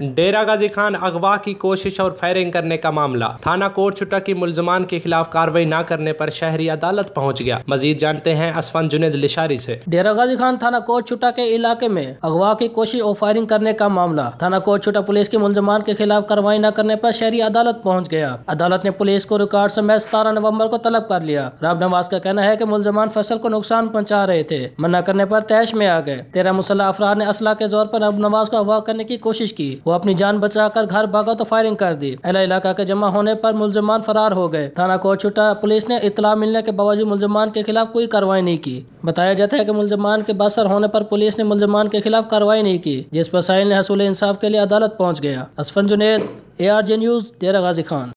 डेरा गाजी खान अगवा की कोशिश और फायरिंग करने का मामला थाना कोट चुटा की मुलजमान के खिलाफ कार्रवाई न करने पर शहरी अदालत पहुंच गया मजीद जानते हैं असफान जुनेद लिशारी से डेरा गाजी खान थाना कोर्ट चुटा के इलाके में अगवा की कोशिश और फायरिंग करने का मामला थाना कोर्ट चुटा पुलिस के मुलजमान के खिलाफ कार्रवाई न करने आरोप शहरी अदालत पहुँच गया अदालत ने पुलिस को रिकॉर्ड समय सतारह नवम्बर को तलब कर लिया राम नवाज का कहना है की मुलजमान फसल को नुकसान पहुँचा रहे थे मना करने आरोप तैश में आ गए तेरह मुसल्ला अफराद ने असला के जोर आरोप रब नवाज को अगवा करने की कोशिश की वो अपनी जान बचाकर घर भागा तो फायरिंग कर दी अला इलाका के जमा होने पर मुलजमान फरार हो गए थाना कोचुटा पुलिस ने इतला मिलने के बावजूद मुलजमान के खिलाफ कोई कार्रवाई नहीं की बताया जाता है की मुलजमान के बासर होने पर पुलिस ने मुलजमान के खिलाफ कार्रवाई नहीं की जिस पर साहिल ने हसूल इंसाफ के लिए अदालत पहुँच गया Asfan Junaid A R J news Dera Ghazi Khan